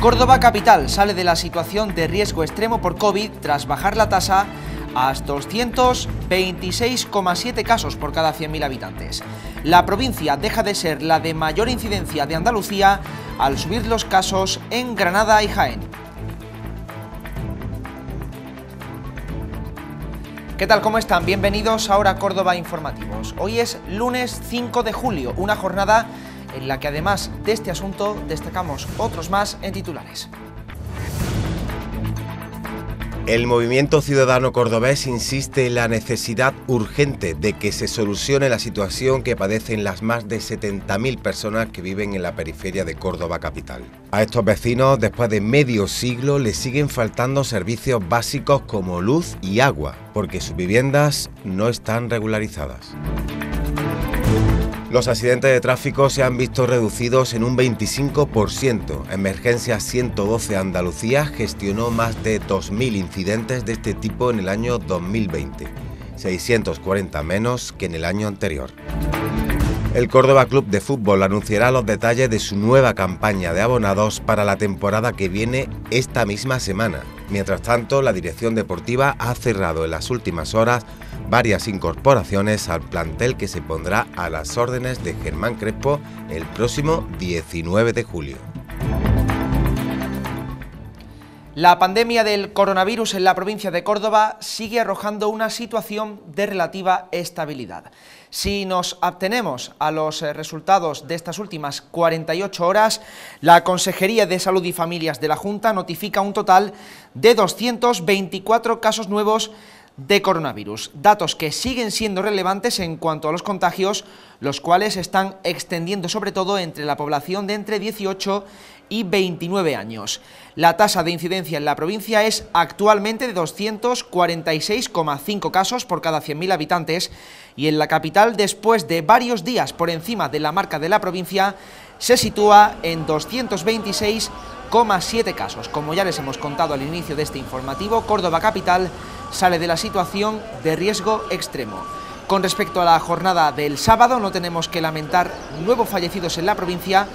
Córdoba Capital sale de la situación de riesgo extremo por COVID tras bajar la tasa a 226,7 casos por cada 100.000 habitantes. La provincia deja de ser la de mayor incidencia de Andalucía al subir los casos en Granada y Jaén. ¿Qué tal? ¿Cómo están? Bienvenidos ahora a Córdoba Informativos. Hoy es lunes 5 de julio, una jornada en la que además de este asunto destacamos otros más en titulares. El movimiento ciudadano cordobés insiste en la necesidad urgente de que se solucione la situación que padecen las más de 70.000 personas que viven en la periferia de Córdoba capital. A estos vecinos, después de medio siglo, les siguen faltando servicios básicos como luz y agua, porque sus viviendas no están regularizadas. Los accidentes de tráfico se han visto reducidos en un 25%. Emergencia 112 Andalucía gestionó más de 2.000 incidentes de este tipo en el año 2020, 640 menos que en el año anterior. El Córdoba Club de Fútbol anunciará los detalles de su nueva campaña de abonados para la temporada que viene esta misma semana. Mientras tanto, la dirección deportiva ha cerrado en las últimas horas varias incorporaciones al plantel que se pondrá a las órdenes de Germán Crespo el próximo 19 de julio. La pandemia del coronavirus en la provincia de Córdoba sigue arrojando una situación de relativa estabilidad. Si nos abstenemos a los eh, resultados de estas últimas 48 horas, la Consejería de Salud y Familias de la Junta notifica un total de 224 casos nuevos de coronavirus, datos que siguen siendo relevantes en cuanto a los contagios, los cuales se están extendiendo sobre todo entre la población de entre 18 y 29 años. La tasa de incidencia en la provincia es actualmente de 246,5 casos por cada 100.000 habitantes y en la capital, después de varios días por encima de la marca de la provincia, se sitúa en 226 7 casos. Como ya les hemos contado al inicio de este informativo, Córdoba Capital sale de la situación de riesgo extremo. Con respecto a la jornada del sábado, no tenemos que lamentar nuevos fallecidos en la provincia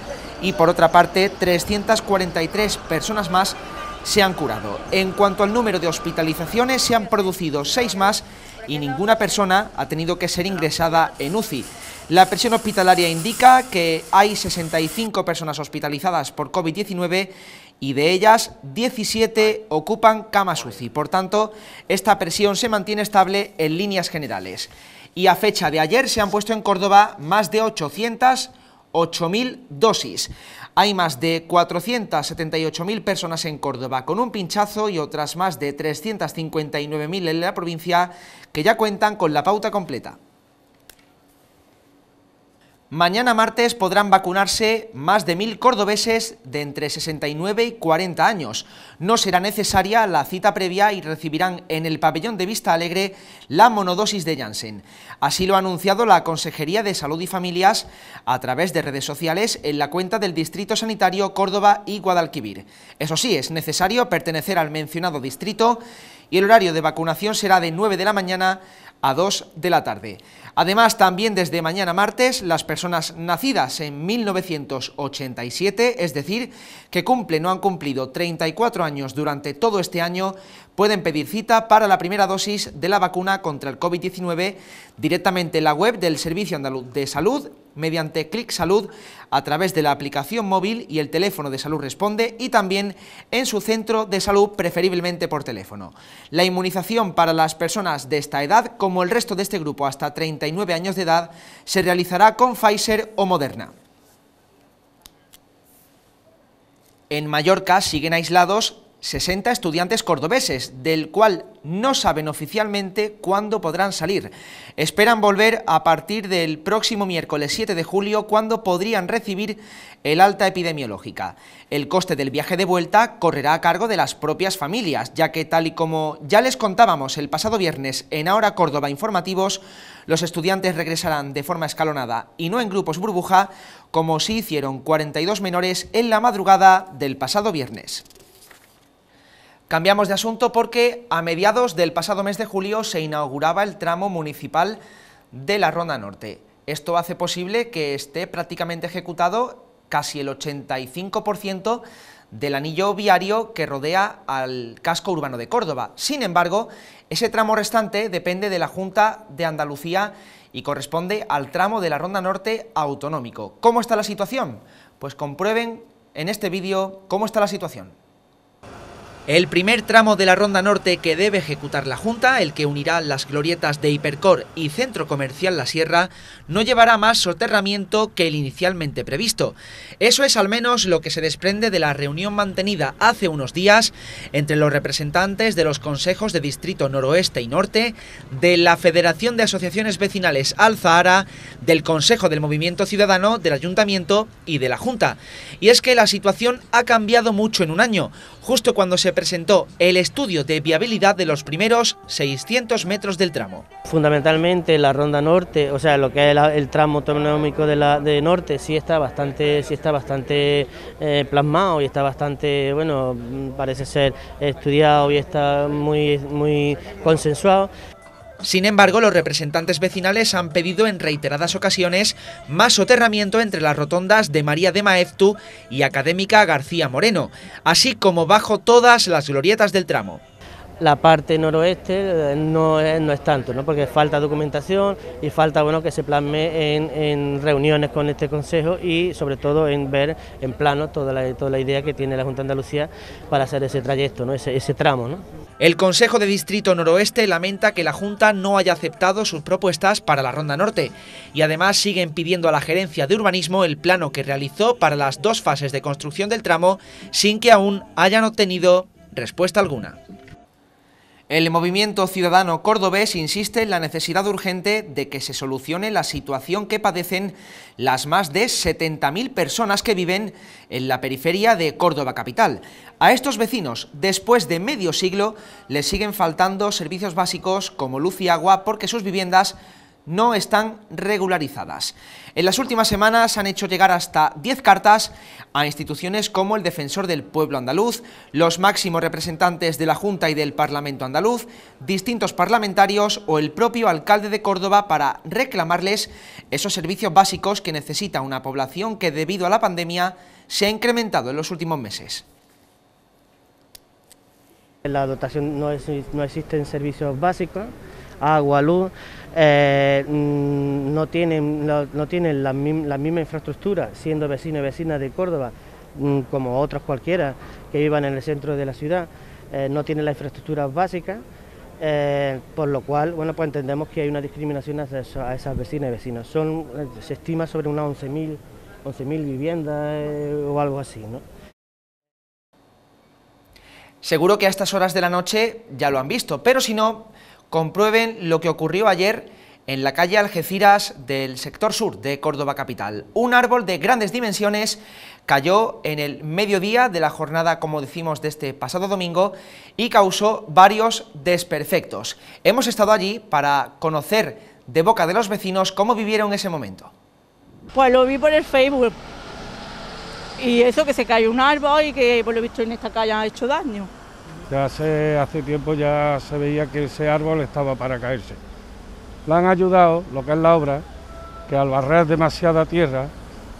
y por otra parte 343 personas más se han curado. En cuanto al número de hospitalizaciones, se han producido seis más y ninguna persona ha tenido que ser ingresada en UCI. La presión hospitalaria indica que hay 65 personas hospitalizadas por COVID-19 y de ellas 17 ocupan camas UCI. Por tanto, esta presión se mantiene estable en líneas generales. Y a fecha de ayer se han puesto en Córdoba más de 808.000 dosis. Hay más de 478.000 personas en Córdoba con un pinchazo y otras más de 359.000 en la provincia que ya cuentan con la pauta completa. Mañana martes podrán vacunarse más de mil cordobeses de entre 69 y 40 años. No será necesaria la cita previa y recibirán en el pabellón de Vista Alegre la monodosis de Janssen. Así lo ha anunciado la Consejería de Salud y Familias a través de redes sociales en la cuenta del Distrito Sanitario Córdoba y Guadalquivir. Eso sí, es necesario pertenecer al mencionado distrito y el horario de vacunación será de 9 de la mañana a 2 de la tarde. Además, también desde mañana martes, las personas nacidas en 1987, es decir, que cumplen o han cumplido 34 años durante todo este año, pueden pedir cita para la primera dosis de la vacuna contra el COVID-19 directamente en la web del Servicio Andaluz de Salud mediante Clic Salud a través de la aplicación móvil y el teléfono de salud responde y también en su centro de salud preferiblemente por teléfono. La inmunización para las personas de esta edad como como el resto de este grupo hasta 39 años de edad, se realizará con Pfizer o Moderna. En Mallorca siguen aislados 60 estudiantes cordobeses, del cual no saben oficialmente cuándo podrán salir. Esperan volver a partir del próximo miércoles 7 de julio, cuando podrían recibir el alta epidemiológica. El coste del viaje de vuelta correrá a cargo de las propias familias, ya que tal y como ya les contábamos el pasado viernes en Ahora Córdoba Informativos, los estudiantes regresarán de forma escalonada y no en grupos burbuja, como sí hicieron 42 menores en la madrugada del pasado viernes. Cambiamos de asunto porque a mediados del pasado mes de julio se inauguraba el tramo municipal de la Ronda Norte. Esto hace posible que esté prácticamente ejecutado casi el 85% del anillo viario que rodea al casco urbano de Córdoba. Sin embargo, ese tramo restante depende de la Junta de Andalucía y corresponde al tramo de la Ronda Norte autonómico. ¿Cómo está la situación? Pues comprueben en este vídeo cómo está la situación. El primer tramo de la Ronda Norte que debe ejecutar la Junta, el que unirá las glorietas de Hipercor y Centro Comercial La Sierra, no llevará más soterramiento que el inicialmente previsto. Eso es al menos lo que se desprende de la reunión mantenida hace unos días entre los representantes de los consejos de Distrito Noroeste y Norte, de la Federación de Asociaciones Vecinales Al del Consejo del Movimiento Ciudadano, del Ayuntamiento y de la Junta. Y es que la situación ha cambiado mucho en un año, justo cuando se presentó el estudio de viabilidad de los primeros 600 metros del tramo. Fundamentalmente la ronda norte, o sea, lo que es el, tramo autonómico de, la, de norte, sí está bastante, sí está bastante eh, plasmado y está bastante, bueno, parece ser estudiado y está muy, muy consensuado. Sin embargo, los representantes vecinales han pedido en reiteradas ocasiones más soterramiento entre las rotondas de María de Maeztu y Académica García Moreno, así como bajo todas las glorietas del tramo. La parte noroeste eh, no es, tanto, ¿no? porque falta documentación y falta bueno, que se plasme en, reuniones con este Consejo y sobre todo en ver en plano toda la, toda la idea que tiene la Junta de Andalucía para hacer ese trayecto, ¿no? ese, ese tramo. El Consejo de Distrito Noroeste lamenta que la Junta no haya aceptado sus propuestas para la Ronda Norte y además siguen pidiendo a la Gerencia de Urbanismo el plano que realizó para las dos fases de construcción del tramo sin que aún hayan obtenido respuesta alguna. El movimiento ciudadano cordobés insiste en la necesidad urgente de que se solucione la situación que padecen las más de 70.000 personas que viven en la periferia de Córdoba capital. A estos vecinos, después de medio siglo, les siguen faltando servicios básicos como luz y agua porque sus viviendas no están regularizadas. En las últimas semanas han hecho llegar hasta 10 cartas a instituciones como el Defensor del Pueblo Andaluz, los máximos representantes de la Junta y del Parlamento Andaluz, distintos parlamentarios o el propio alcalde de Córdoba para reclamarles esos servicios básicos que necesita una población que debido a la pandemia se ha incrementado en los últimos meses. En la dotación no, no existen servicios básicos, agua, luz, eh, mm, no tienen, no, tienen la, misma infraestructura, siendo vecinos y vecinas de Córdoba, mm, como otras cualquiera que vivan en el centro de la ciudad, eh, no tienen la infraestructura básica, eh, por lo cual, bueno, pues entendemos que hay una discriminación a, esas vecinas y vecinos. Son, se estima sobre unas 11.000 viviendas o algo así, ¿no? Seguro que a estas horas de la noche ya lo han visto, pero si no, comprueben lo que ocurrió ayer en la calle Algeciras del sector sur de Córdoba capital. Un árbol de grandes dimensiones cayó en el mediodía de la jornada, como decimos, de este pasado domingo y causó varios desperfectos. Hemos estado allí para conocer de boca de los vecinos cómo vivieron ese momento. Pues lo vi por el Facebook y eso que se cayó un árbol y que por lo visto en esta calle ha hecho daño. Ya hace, hace tiempo ya se veía que ese árbol estaba para caerse. Le han ayudado, lo que es la obra, que al barrer demasiada tierra,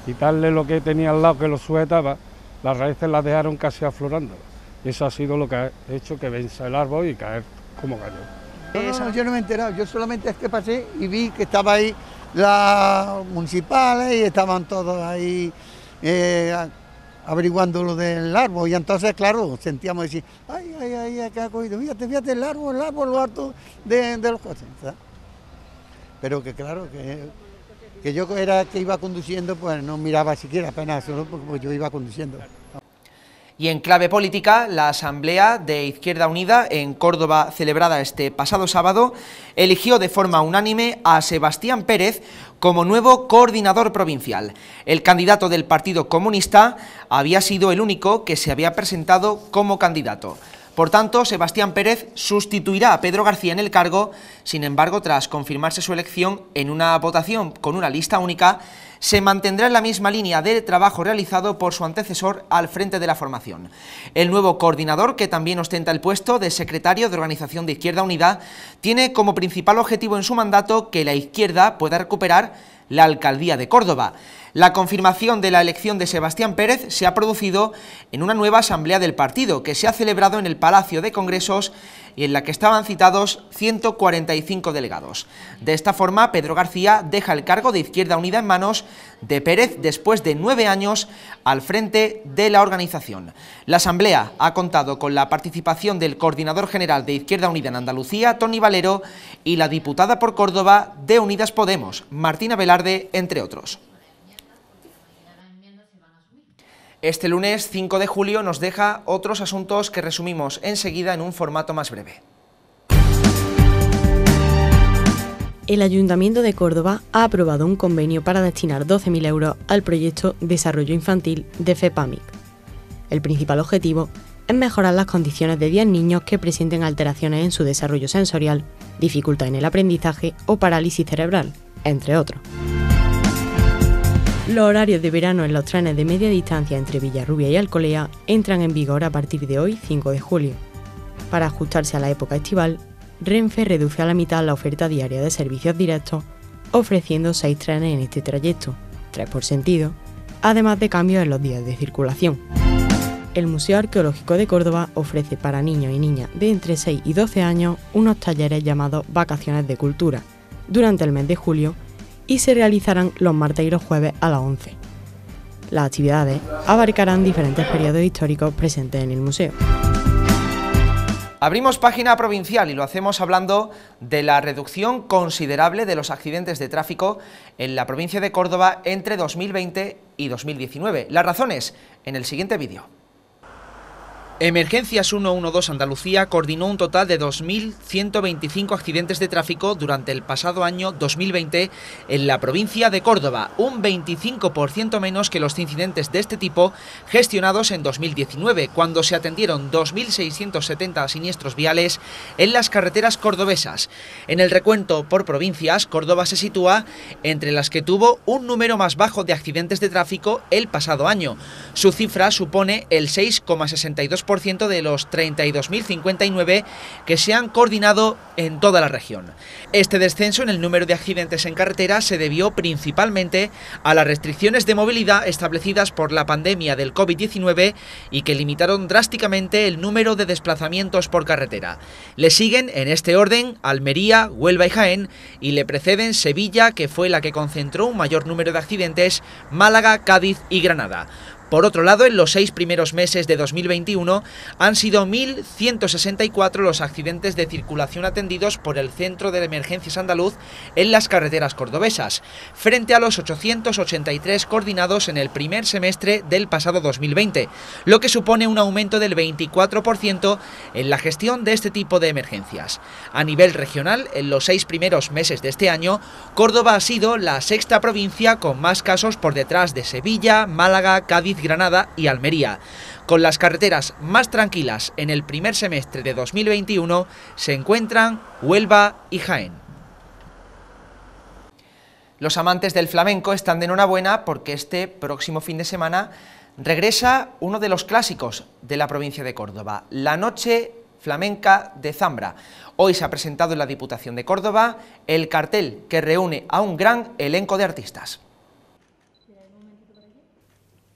y quitarle lo que tenía al lado que lo sujetaba, las raíces las dejaron casi aflorando. Eso ha sido lo que ha hecho que venza el árbol y caer como cayó. No, yo no me he enterado, yo solamente es que pasé y vi que estaba ahí las municipales y estaban todos ahí eh, averiguando lo del árbol. Y entonces, claro, sentíamos decir, ay, ay, ay, acá ha cogido, fíjate, fíjate el árbol, el árbol, lo alto de, los coches. Pero que claro, que, que, yo era que iba conduciendo, pues no miraba siquiera apenas solo yo iba conduciendo. Y en clave política, la Asamblea de Izquierda Unida en Córdoba, celebrada este pasado sábado, eligió de forma unánime a Sebastián Pérez como nuevo coordinador provincial. El candidato del Partido Comunista había sido el único que se había presentado como candidato. Por tanto, Sebastián Pérez sustituirá a Pedro García en el cargo, sin embargo, tras confirmarse su elección en una votación con una lista única, se mantendrá en la misma línea de trabajo realizado por su antecesor al frente de la formación. El nuevo coordinador, que también ostenta el puesto de secretario de Organización de Izquierda Unida, tiene como principal objetivo en su mandato que la izquierda pueda recuperar la alcaldía de Córdoba. La confirmación de la elección de Sebastián Pérez se ha producido en una nueva asamblea del partido que se ha celebrado en el Palacio de Congresos y en la que estaban citados 145 delegados. De esta forma, Pedro García deja el cargo de Izquierda Unida en manos de Pérez después de nueve años al frente de la organización. La Asamblea ha contado con la participación del Coordinador General de Izquierda Unida en Andalucía, Tony Valero, y la diputada por Córdoba de Unidas Podemos, Martina Velarde, entre otros. Este lunes 5 de julio nos deja otros asuntos que resumimos enseguida en un formato más breve. El Ayuntamiento de Córdoba ha aprobado un convenio para destinar 12.000 euros al proyecto Desarrollo Infantil de FEPAMIC. El principal objetivo es mejorar las condiciones de 10 niños que presenten alteraciones en su desarrollo sensorial, dificultad en el aprendizaje o parálisis cerebral, entre otros. Los horarios de verano en los trenes de media distancia entre Villarrubia y Alcolea entran en vigor a partir de hoy, 5 de julio. Para ajustarse a la época estival, Renfe reduce a la mitad la oferta diaria de servicios directos, ofreciendo seis trenes en este trayecto, ...tres por sentido, además de cambios en los días de circulación. El Museo Arqueológico de Córdoba ofrece para niños y niñas de entre 6 y 12 años unos talleres llamados Vacaciones de Cultura, durante el mes de julio, y se realizarán los martes y los jueves a las 11. Las actividades abarcarán diferentes periodos históricos presentes en el museo. Abrimos página provincial y lo hacemos hablando de la reducción considerable de los accidentes de tráfico en la provincia de Córdoba entre 2020 y 2019. Las razones en el siguiente vídeo. Emergencias 112 Andalucía coordinó un total de 2.125 accidentes de tráfico durante el pasado año 2020 en la provincia de Córdoba, un 25% menos que los incidentes de este tipo gestionados en 2019, cuando se atendieron 2.670 siniestros viales en las carreteras cordobesas. En el recuento por provincias, Córdoba se sitúa entre las que tuvo un número más bajo de accidentes de tráfico el pasado año. Su cifra supone el 6,62% ciento de los 32.059 que se han coordinado en toda la región. Este descenso en el número de accidentes en carretera se debió principalmente a las restricciones de movilidad establecidas por la pandemia del COVID-19 y que limitaron drásticamente el número de desplazamientos por carretera. Le siguen en este orden Almería, Huelva y Jaén y le preceden Sevilla, que fue la que concentró un mayor número de accidentes, Málaga, Cádiz y Granada. Por otro lado, en los seis primeros meses de 2021 han sido 1.164 los accidentes de circulación atendidos por el Centro de Emergencias Andaluz en las carreteras cordobesas, frente a los 883 coordinados en el primer semestre del pasado 2020, lo que supone un aumento del 24% en la gestión de este tipo de emergencias. A nivel regional, en los seis primeros meses de este año, Córdoba ha sido la sexta provincia con más casos por detrás de Sevilla, Málaga, Cádiz, Granada y Almería. Con las carreteras más tranquilas en el primer semestre de 2021 se encuentran Huelva y Jaén. Los amantes del flamenco están de enhorabuena porque este próximo fin de semana regresa uno de los clásicos de la provincia de Córdoba, la noche flamenca de Zambra. Hoy se ha presentado en la Diputación de Córdoba el cartel que reúne a un gran elenco de artistas.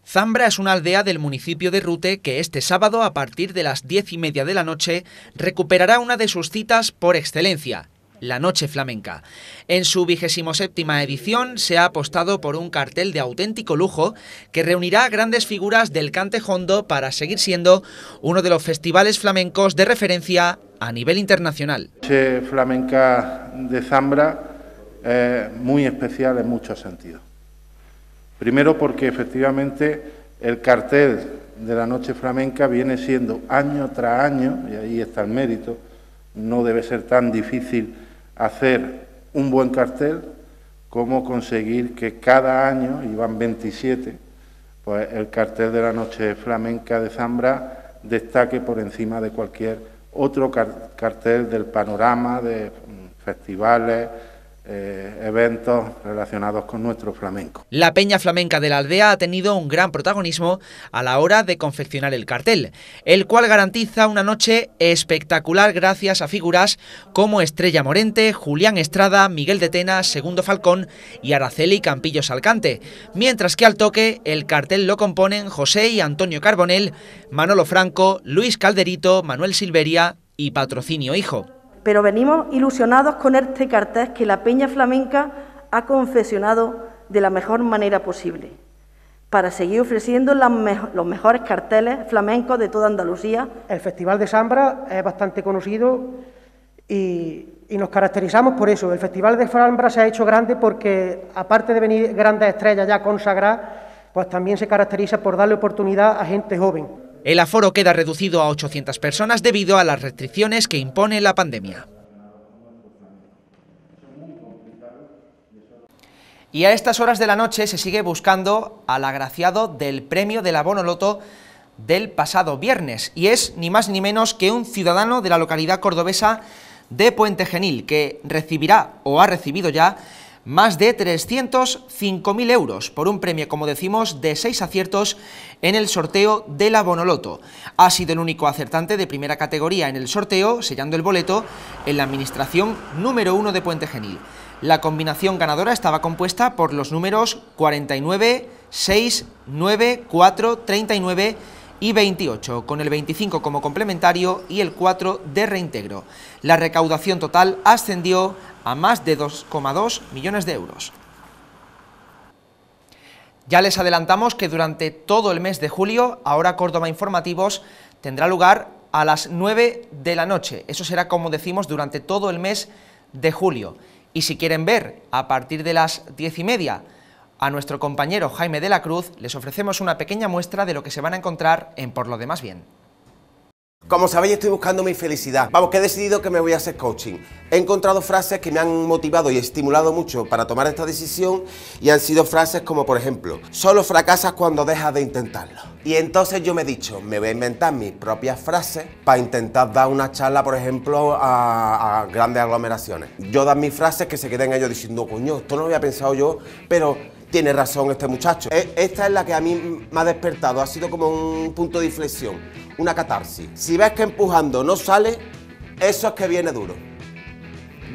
Zambra es una aldea del municipio de Rute que este sábado a partir de las diez y media de la noche recuperará una de sus citas por excelencia, la Noche Flamenca. En su vigésimo séptima edición se ha apostado por un cartel de auténtico lujo que reunirá a grandes figuras del cante jondo... para seguir siendo uno de los festivales flamencos de referencia a nivel internacional. La Noche Flamenca de Zambra es muy especial en muchos sentidos Primero porque efectivamente el cartel de la noche flamenca viene siendo año tras año, y ahí está el mérito, no debe ser tan difícil hacer un buen cartel como conseguir que cada año, y van 27, pues el cartel de la noche flamenca de Zambra destaque por encima de cualquier otro cartel del panorama de mm, festivales, eh, eventos relacionados con nuestro flamenco. La Peña Flamenca de la Aldea ha tenido un gran protagonismo a la hora de confeccionar el cartel, el cual garantiza una noche espectacular gracias a figuras como Estrella Morente, Julián Estrada, Miguel de Tena, Segundo Falcón y Araceli Campillo Salcante... mientras que al toque el cartel lo componen José y Antonio Carbonel, Manolo Franco, Luis Calderito, Manuel Silveria y Patrocinio Hijo pero venimos ilusionados con este cartel que la Peña Flamenca ha confesionado de la mejor manera posible, para seguir ofreciendo los mejores carteles flamencos de toda Andalucía. El Festival de Sambra es bastante conocido y, y nos caracterizamos por eso. El Festival de Sambra se ha hecho grande porque, aparte de venir grandes estrellas ya consagradas, pues también se caracteriza por darle oportunidad a gente joven. El aforo queda reducido a 800 personas debido a las restricciones que impone la pandemia. Y a estas horas de la noche se sigue buscando al agraciado del premio del abono loto del pasado viernes, y es ni más ni menos que un ciudadano de la localidad cordobesa de Puente Genil, que recibirá o ha recibido ya más de 305.000 euros por un premio, como decimos, de seis aciertos en el sorteo de la Bonoloto. Ha sido el único acertante de primera categoría en el sorteo, sellando el boleto en la administración número 1 de Puente Genil. La combinación ganadora estaba compuesta por los números 49, 6, 9, 4, 39 y 28, con el 25 como complementario y el 4 de reintegro. La recaudación total ascendió a más de 2,2 millones de euros. Ya les adelantamos que durante todo el mes de julio, ahora Córdoba Informativos tendrá lugar a las 9 de la noche. Eso será, como decimos, durante todo el mes de julio. Y si quieren ver a partir de las 10 y media a nuestro compañero Jaime de la Cruz les ofrecemos una pequeña muestra de lo que se van a encontrar en Por lo demás bien. Como sabéis, estoy buscando mi felicidad. Vamos, que he decidido que me voy a hacer coaching. He encontrado frases que me han motivado y estimulado mucho para tomar esta decisión y han sido frases como, por ejemplo, solo fracasas cuando dejas de intentarlo. Y entonces yo me he dicho, me voy a inventar mis propias frases para intentar dar una charla, por ejemplo, a, grandes aglomeraciones. Yo dar mis frases que se queden ellos diciendo, coño, esto no lo había pensado yo, pero tiene razón este muchacho. E, esta es la que a mí me ha despertado, ha sido como un punto de inflexión, una catarsis. Si ves que empujando no sale, eso es que viene duro.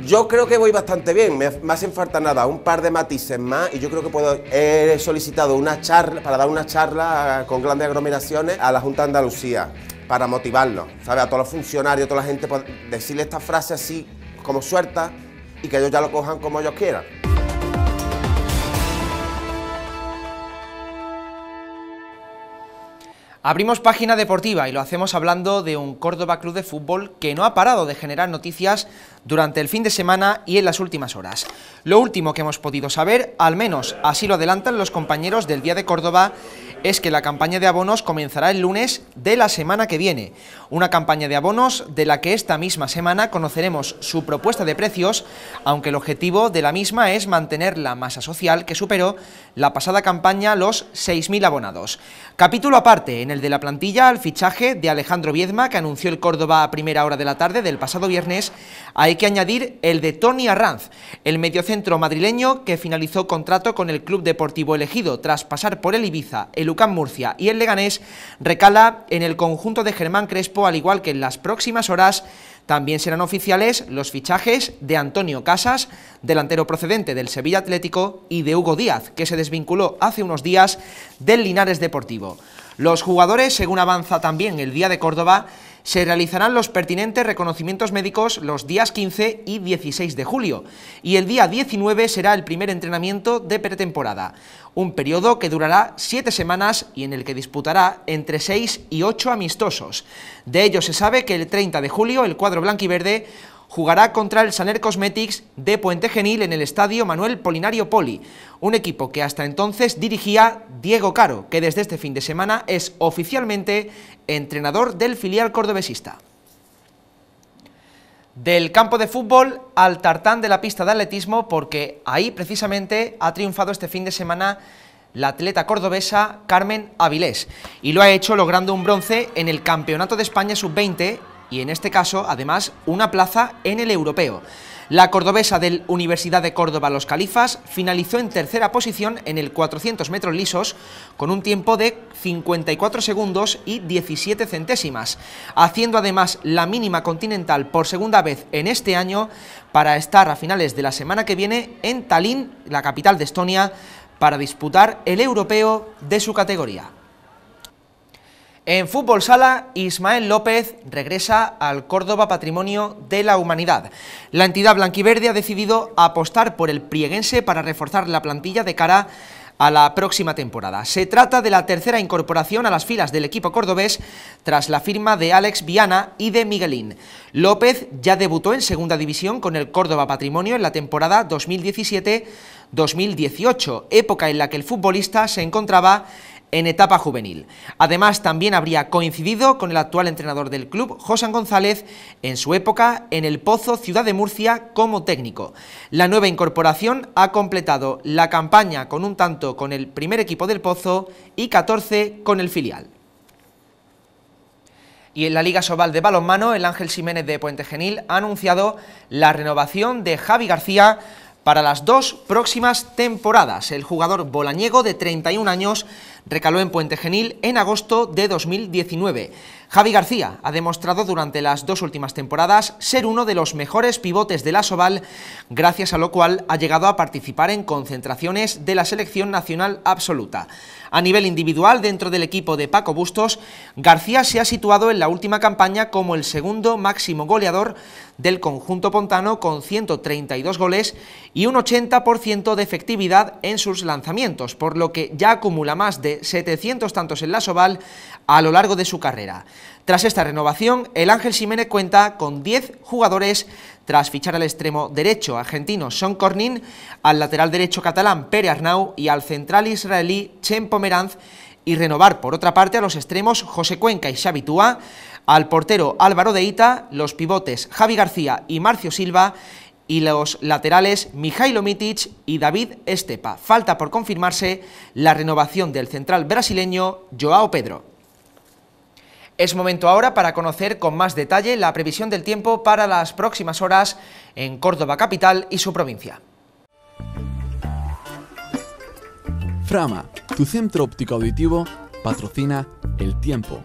Yo creo que voy bastante bien, me, hacen falta nada, un par de matices más y yo creo que puedo. He solicitado una charla, para dar una charla con grandes aglomeraciones a la Junta de Andalucía, para motivarlo, ¿sabes? A todos los funcionarios, a toda la gente, pues, decirle esta frase así como suelta y que ellos ya lo cojan como ellos quieran. Abrimos página deportiva y lo hacemos hablando de un Córdoba Club de Fútbol que no ha parado de generar noticias durante el fin de semana y en las últimas horas. Lo último que hemos podido saber, al menos así lo adelantan los compañeros del Día de Córdoba, es que la campaña de abonos comenzará el lunes de la semana que viene una campaña de abonos de la que esta misma semana conoceremos su propuesta de precios, aunque el objetivo de la misma es mantener la masa social que superó la pasada campaña los 6.000 abonados. Capítulo aparte, en el de la plantilla, al fichaje de Alejandro Viedma, que anunció el Córdoba a primera hora de la tarde del pasado viernes, hay que añadir el de Tony Arranz, el mediocentro madrileño que finalizó contrato con el club deportivo elegido tras pasar por el Ibiza, el UCAM Murcia y el Leganés, recala en el conjunto de Germán Crespo al igual que en las próximas horas, también serán oficiales los fichajes de Antonio Casas, delantero procedente del Sevilla Atlético, y de Hugo Díaz, que se desvinculó hace unos días del Linares Deportivo. Los jugadores, según avanza también el Día de Córdoba, se realizarán los pertinentes reconocimientos médicos los días 15 y 16 de julio y el día 19 será el primer entrenamiento de pretemporada, un periodo que durará siete semanas y en el que disputará entre 6 y 8 amistosos. De ello se sabe que el 30 de julio el cuadro blanco y verde jugará contra el Saner Cosmetics de Puente Genil en el estadio Manuel Polinario Poli, un equipo que hasta entonces dirigía Diego Caro, que desde este fin de semana es oficialmente entrenador del filial cordobesista. Del campo de fútbol al tartán de la pista de atletismo, porque ahí precisamente ha triunfado este fin de semana la atleta cordobesa Carmen Avilés y lo ha hecho logrando un bronce en el Campeonato de España Sub-20 y en este caso, además, una plaza en el europeo. La cordobesa del Universidad de Córdoba Los Califas finalizó en tercera posición en el 400 metros lisos con un tiempo de 54 segundos y 17 centésimas, haciendo además la mínima continental por segunda vez en este año para estar a finales de la semana que viene en Tallinn, la capital de Estonia, para disputar el europeo de su categoría. En fútbol sala, Ismael López regresa al Córdoba Patrimonio de la Humanidad. La entidad blanquiverde ha decidido apostar por el prieguense para reforzar la plantilla de cara a la próxima temporada. Se trata de la tercera incorporación a las filas del equipo cordobés tras la firma de Alex Viana y de Miguelín. López ya debutó en segunda división con el Córdoba Patrimonio en la temporada 2017-2018, época en la que el futbolista se encontraba en etapa juvenil. Además, también habría coincidido con el actual entrenador del club, José González, en su época en el Pozo Ciudad de Murcia como técnico. La nueva incorporación ha completado la campaña con un tanto con el primer equipo del Pozo y 14 con el filial. Y en la Liga Sobal de Balonmano, el Ángel Jiménez de Puente Genil ha anunciado la renovación de Javi García para las dos próximas temporadas. El jugador bolañego de 31 años recaló en Puente Genil en agosto de 2019. Javi García ha demostrado durante las dos últimas temporadas ser uno de los mejores pivotes de la Soval, gracias a lo cual ha llegado a participar en concentraciones de la selección nacional absoluta. A nivel individual, dentro del equipo de Paco Bustos, García se ha situado en la última campaña como el segundo máximo goleador del conjunto pontano con 132 goles y un 80% de efectividad en sus lanzamientos, por lo que ya acumula más de 700 tantos en la Soval a lo largo de su carrera. Tras esta renovación, el Ángel Jiménez cuenta con 10 jugadores tras fichar al extremo derecho argentino Sean Cornin, al lateral derecho catalán Pere Arnau y al central israelí Chen Pomeranz y renovar por otra parte a los extremos José Cuenca y Xavi al portero Álvaro de Ita, los pivotes Javi García y Marcio Silva y los laterales Mijailo Mitic y David Estepa. Falta por confirmarse la renovación del central brasileño Joao Pedro. Es momento ahora para conocer con más detalle la previsión del tiempo para las próximas horas en Córdoba capital y su provincia. Frama, tu centro óptico auditivo, patrocina El Tiempo.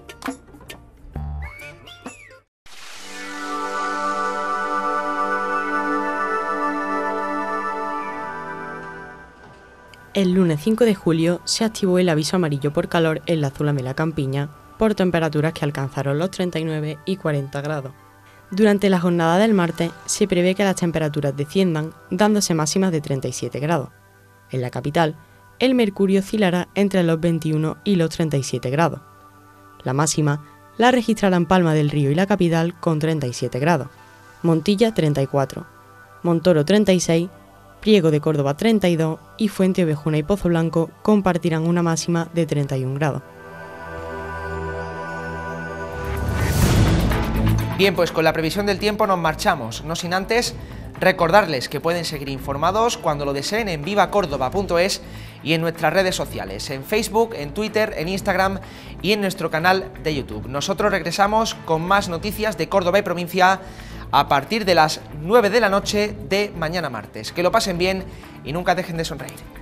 El lunes 5 de julio se activó el aviso amarillo por calor en la zona campiña por temperaturas que alcanzaron los 39 y 40 grados. Durante la jornada del martes se prevé que las temperaturas desciendan, dándose máximas de 37 grados. En la capital, el mercurio oscilará entre los 21 y los 37 grados. La máxima la registrarán Palma del Río y la capital con 37 grados, Montilla 34, Montoro 36 Priego de Córdoba 32 y Fuente Ovejuna y Pozo Blanco compartirán una máxima de 31 grados. Bien, pues con la previsión del tiempo nos marchamos, no sin antes recordarles que pueden seguir informados cuando lo deseen en vivacórdoba.es y en nuestras redes sociales, en Facebook, en Twitter, en Instagram y en nuestro canal de YouTube. Nosotros regresamos con más noticias de Córdoba y provincia a partir de las 9 de la noche de mañana martes. Que lo pasen bien y nunca dejen de sonreír.